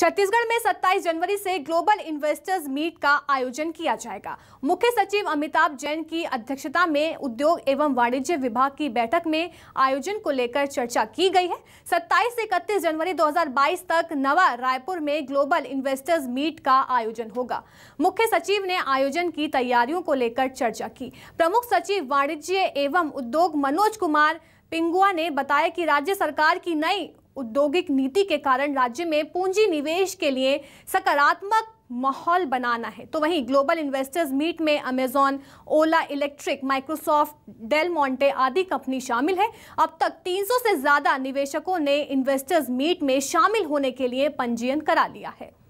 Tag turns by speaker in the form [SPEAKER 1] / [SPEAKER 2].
[SPEAKER 1] छत्तीसगढ़ में 27 जनवरी से global investors meet का आयोजन किया जाएगा मुख्य सचिव अमिताभ जैन की अध्यक्षता में उद्योग एवं वाणिज्य विभाग की बैठक में आयोजन को लेकर चर्चा की गई है 27 से 31 जनवरी 2022 तक नवा रायपुर में ग्लोबल इन्वेस्टर्स मीट का आयोजन होगा मुख्य सचिव ने आयोजन की तैयारियों को लेकर चर्चा की प्रमुख सचिव वाणिज्य एवं उद्योग मनोज कुमार पिंगुआ ने बताया कि राज्य सरकार की नई औद्योगिक नीति के कारण राज्य में पूंजी निवेश के लिए सकारात्मक माहौल बनाना है तो वहीं ग्लोबल इन्वेस्टर्स मीट में Amazon Ola Electric Microsoft Del Monte आदि कंपनी शामिल है अब तक 300 से ज़्यादा निवेशकों ने इन्वेस्टर्स मीट में शामिल होने के लिए पंजीयन करा लिया है